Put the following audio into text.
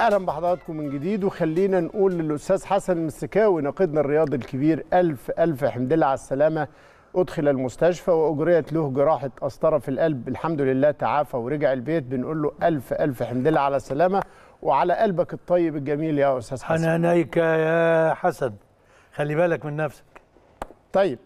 اهلا بحضراتكم من جديد وخلينا نقول للاستاذ حسن المسكاوي ناقدنا الرياضي الكبير الف الف حمد لله على السلامه ادخل المستشفى واجريت له جراحه قسطره في القلب الحمد لله تعافى ورجع البيت بنقول له الف الف حمد لله على السلامه وعلى قلبك الطيب الجميل يا استاذ حسن حنانيك يا حسن خلي بالك من نفسك طيب